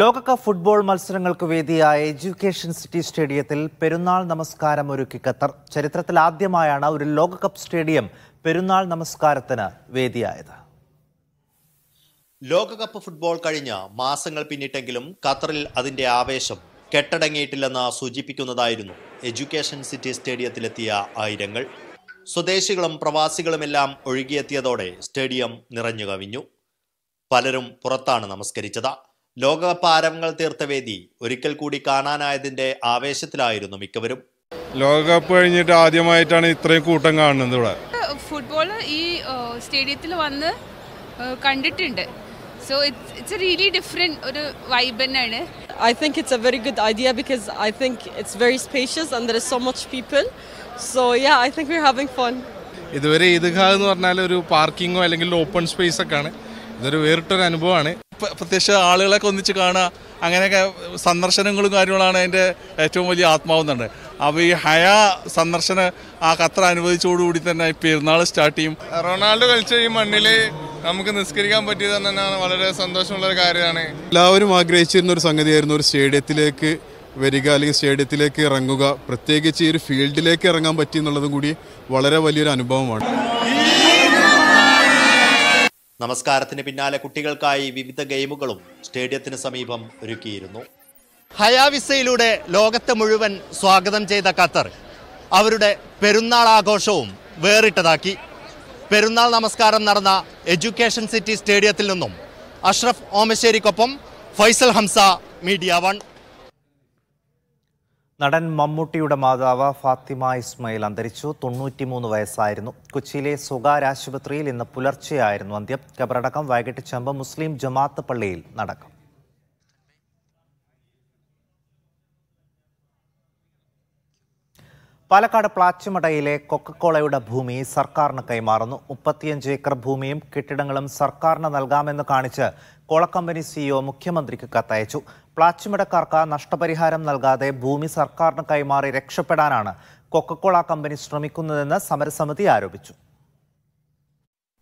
ലോകകപ്പ് ഫുട്ബോൾ മത്സരങ്ങൾക്ക് വേദിയായ എഡ്യൂക്കേഷൻ സിറ്റി സ്റ്റേഡിയത്തിൽ പെരുന്നാൾ നമസ്കാരം ഒരുക്കി ഖത്തർ ചരിത്രത്തിൽ ആദ്യമായാണ് ഒരു ലോകകപ്പ് സ്റ്റേഡിയം പെരുന്നാൾ നമസ്കാരത്തിന് വേദിയായത് ലോകകപ്പ് ഫുട്ബോൾ കഴിഞ്ഞ മാസങ്ങൾ പിന്നിട്ടെങ്കിലും ഖത്തറിൽ അതിന്റെ ആവേശം കെട്ടടങ്ങിയിട്ടില്ലെന്ന് സൂചിപ്പിക്കുന്നതായിരുന്നു എഡ്യൂക്കേഷൻ സിറ്റി സ്റ്റേഡിയത്തിലെത്തിയ ആയിരങ്ങൾ സ്വദേശികളും പ്രവാസികളുമെല്ലാം ഒഴുകിയെത്തിയതോടെ സ്റ്റേഡിയം നിറഞ്ഞു കവിഞ്ഞു പലരും പുറത്താണ് നമസ്കരിച്ചത് ലോകകപ്പ് ആരവങ്ങൾ തീർത്ത വേദി ഒരിക്കൽ കൂടി കാണാനായതിന്റെ ആവേശത്തിലായിരുന്നു മിക്കവരും ലോകകപ്പ് കഴിഞ്ഞിട്ട് ആദ്യമായിട്ടാണ് ഇത്രയും കൂട്ടം കാണുന്നത് ഇവിടെ ഫുട്ബോൾ ഈ സ്റ്റേഡിയത്തിൽ വന്ന് കണ്ടിട്ടുണ്ട് so it's it's a really different ഒരു വൈബ് തന്നെയാണ് I think it's a very good idea because I think it's very spacious and there is so much people so yeah I think we are having fun ഇതുവരെ ഈദ്ഗാഹ് എന്ന് പറഞ്ഞാൽ ഒരു പാർക്കിങ്ങോ അല്ലെങ്കിൽ open space ഒക്കെ ആണ് ഇതൊരു വേറിട്ടൊരു അനുഭവമാണ് പ്രത്യക്ഷ ആളുകളൊക്കെ ഒന്നിച്ച് കാണുക അങ്ങനെയൊക്കെ സന്ദർശനങ്ങളും കാര്യങ്ങളാണ് അതിൻ്റെ ഏറ്റവും വലിയ ആത്മാവെന്നുണ്ട് അപ്പോൾ ഈ ഹയ സന്ദർശനം ആ ഖത്തർ അനുവദിച്ചോടുകൂടി തന്നെ പെരുന്നാൾ സ്റ്റാർട്ട് ചെയ്യും റൊണാൾഡോ കളിച്ച ഈ മണ്ണിൽ നമുക്ക് നിസ്കരിക്കാൻ പറ്റിയത് തന്നെയാണ് വളരെ സന്തോഷമുള്ള ഒരു കാര്യമാണ് എല്ലാവരും ആഗ്രഹിച്ചിരുന്ന ഒരു സംഗതിയായിരുന്നു ഒരു സ്റ്റേഡിയത്തിലേക്ക് വരിക അല്ലെങ്കിൽ സ്റ്റേഡിയത്തിലേക്ക് ഇറങ്ങുക പ്രത്യേകിച്ച് ഈ ഒരു ഫീൽഡിലേക്ക് ഇറങ്ങാൻ പറ്റി എന്നുള്ളതും കൂടി വളരെ വലിയൊരു അനുഭവമാണ് നമസ്കാരത്തിന് പിന്നാലെ കുട്ടികൾക്കായി വിവിധ ഗെയിമുകളും സ്റ്റേഡിയത്തിന് സമീപം ഒരുക്കിയിരുന്നു ഹയാവിസയിലൂടെ ലോകത്തെ മുഴുവൻ സ്വാഗതം ചെയ്ത ഖത്തർ അവരുടെ പെരുന്നാൾ ആഘോഷവും വേറിട്ടതാക്കി പെരുന്നാൾ നമസ്കാരം നടന്ന എഡ്യൂക്കേഷൻ സിറ്റി സ്റ്റേഡിയത്തിൽ നിന്നും അഷ്റഫ് ഓമശ്ശേരിക്കൊപ്പം ഫൈസൽ ഹംസ മീഡിയ വൺ നടൻ മമ്മൂട്ടിയുടെ മാതാവ് ഫാത്തിമ ഇസ്മയിൽ അന്തരിച്ചു തൊണ്ണൂറ്റിമൂന്ന് വയസ്സായിരുന്നു കൊച്ചിയിലെ സ്വകാര്യ ആശുപത്രിയിൽ ഇന്ന് പുലർച്ചെയായിരുന്നു അന്ത്യം ഖബറടക്കം വൈകിട്ട് ചമ്പ മുസ്ലിം ജമാഅത്ത് പള്ളിയിൽ നടക്കും പാലക്കാട് പ്ലാച്ചിമടയിലെ കൊക്കക്കോളയുടെ ഭൂമി സർക്കാരിന് കൈമാറുന്നു മുപ്പത്തിയഞ്ച് ഏക്കർ ഭൂമിയും കെട്ടിടങ്ങളും സർക്കാരിന് നൽകാമെന്ന് കാണിച്ച് കോളക്കമ്പനി സിഇഒ മുഖ്യമന്ത്രിക്ക് കത്തയച്ചു പ്ലാച്ചിമടക്കാർക്ക് നഷ്ടപരിഹാരം നൽകാതെ ഭൂമി സർക്കാരിന് കൈമാറി രക്ഷപ്പെടാനാണ് കൊക്കക്കോള കമ്പനി ശ്രമിക്കുന്നതെന്ന് സമരസമിതി ആരോപിച്ചു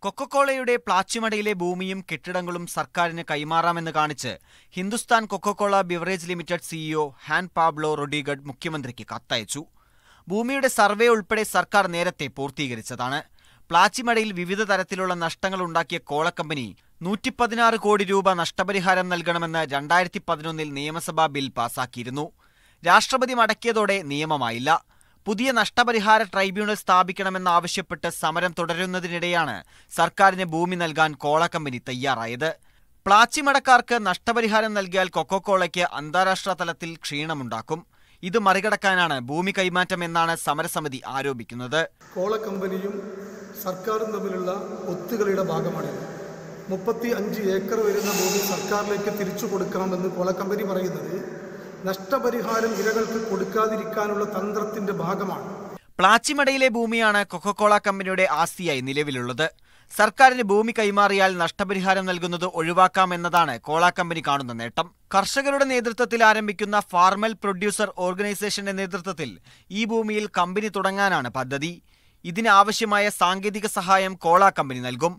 കൊക്കക്കോളയുടെ പ്ലാച്ചിമടയിലെ ഭൂമിയും കെട്ടിടങ്ങളും സർക്കാരിന് കൈമാറാമെന്ന് കാണിച്ച് Hindustan Coca Cola beverage limited CEO Juan Pablo Rodriguez മുഖ്യമന്ത്രിക്ക് കത്തയച്ചു ഭൂമിയുടെ സർവേ ഉൾപ്പെടെ സർക്കാർ നേരത്തെ പൂർത്തീകരിച്ചതാണ് പ്ലാച്ചിമടയിൽ വിവിധ തരത്തിലുള്ള നഷ്ടങ്ങൾ ഉണ്ടാക്കിയ കോളക്കമ്പനി നൂറ്റി പതിനാറ് കോടി രൂപ നഷ്ടപരിഹാരം നൽകണമെന്ന് രണ്ടായിരത്തി പതിനൊന്നിൽ നിയമസഭാ ബിൽ പാസാക്കിയിരുന്നു രാഷ്ട്രപതി മടക്കിയതോടെ നിയമമായില്ല പുതിയ നഷ്ടപരിഹാര ട്രൈബ്യൂണൽ സ്ഥാപിക്കണമെന്നാവശ്യപ്പെട്ട് സമരം തുടരുന്നതിനിടെയാണ് സർക്കാരിന് ഭൂമി നൽകാൻ കോളക്കമ്പനി കമ്പനി തയ്യാറായത് പ്ലാച്ചിമടക്കാർക്ക് നഷ്ടപരിഹാരം നൽകിയാൽ കൊക്കോകോളയ്ക്ക് അന്താരാഷ്ട്ര തലത്തിൽ ക്ഷീണമുണ്ടാക്കും ഇത് മറികടക്കാനാണ് ഭൂമി കൈമാറ്റം എന്നാണ് സമരസമിതി ആരോപിക്കുന്നത് കോള കമ്പനിയും സർക്കാരും തമ്മിലുള്ള ഒത്തുകളിയുടെ ഭാഗമാണ് മുപ്പത്തി അഞ്ച് ഏക്കർ വരുന്ന ഭൂമി സർക്കാരിലേക്ക് തിരിച്ചു കൊടുക്കണമെന്ന് കോള കമ്പനി പറയുന്നത് നഷ്ടപരിഹാരം ഇരകൾക്ക് കൊടുക്കാതിരിക്കാനുള്ള തന്ത്രത്തിന്റെ ഭാഗമാണ് പ്ലാച്ചിമടയിലെ ഭൂമിയാണ് കൊക്കക്കോള കമ്പനിയുടെ ആസ്തിയായി നിലവിലുള്ളത് സർക്കാരിന് ഭൂമി കൈമാറിയാൽ നഷ്ടപരിഹാരം നൽകുന്നത് ഒഴിവാക്കാമെന്നതാണ് കോള കമ്പനി കാണുന്ന നേട്ടം കർഷകരുടെ നേതൃത്വത്തിൽ ആരംഭിക്കുന്ന ഫാർമൽ പ്രൊഡ്യൂസർ ഓർഗനൈസേഷന്റെ നേതൃത്വത്തിൽ ഈ ഭൂമിയിൽ കമ്പനി തുടങ്ങാനാണ് പദ്ധതി ഇതിനാവശ്യമായ സാങ്കേതിക സഹായം കോള കമ്പനി നൽകും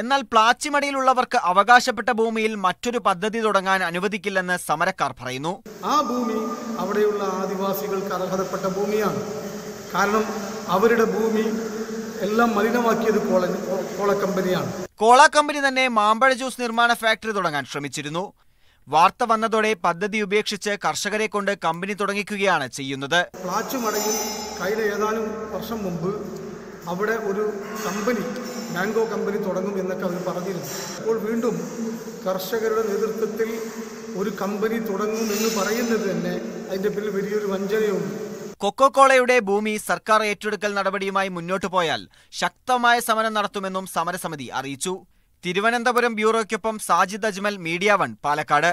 എന്നാൽ പ്ലാച്ചിമടയിലുള്ളവർക്ക് അവകാശപ്പെട്ട ഭൂമിയിൽ മറ്റൊരു പദ്ധതി തുടങ്ങാൻ അനുവദിക്കില്ലെന്ന് സമരക്കാർ പറയുന്നു ആ ഭൂമി അവിടെയുള്ള ആദിവാസികൾക്ക് അർഹതപ്പെട്ട ഭൂമിയാണ് കാരണം അവരുടെ ഭൂമി എല്ലാം മലിനമാക്കിയത് കോള കോള കമ്പനിയാണ് കോള കമ്പനി തന്നെ മാമ്പഴ ജ്യൂസ് നിർമ്മാണ ഫാക്ടറി തുടങ്ങാൻ ശ്രമിച്ചിരുന്നു വാർത്ത വന്നതോടെ പദ്ധതി ഉപേക്ഷിച്ച് കർഷകരെ കൊണ്ട് കമ്പനി തുടങ്ങിക്കുകയാണ് ചെയ്യുന്നത് മടങ്ങി കഴിഞ്ഞ ഏതാനും വർഷം മുമ്പ് അവിടെ ഒരു കമ്പനി മാംഗോ കമ്പനി തുടങ്ങും എന്നൊക്കെ അവർ പറഞ്ഞിരുന്നു അപ്പോൾ വീണ്ടും കർഷകരുടെ നേതൃത്വത്തിൽ ഒരു കമ്പനി തുടങ്ങും എന്ന് പറയുന്നത് തന്നെ അതിൻ്റെ പിന്നിൽ വലിയൊരു വഞ്ചനയുണ്ട് കൊക്കോ കോളയുടെ ഭൂമി സർക്കാർ ഏറ്റെടുക്കൽ നടപടിയുമായി മുന്നോട്ടു പോയാൽ ശക്തമായ സമരം നടത്തുമെന്നും സമരസമിതി അറിയിച്ചു തിരുവനന്തപുരം ബ്യൂറോയ്ക്കൊപ്പം സാജിദ് അജ്മൽ മീഡിയ വൺ പാലക്കാട്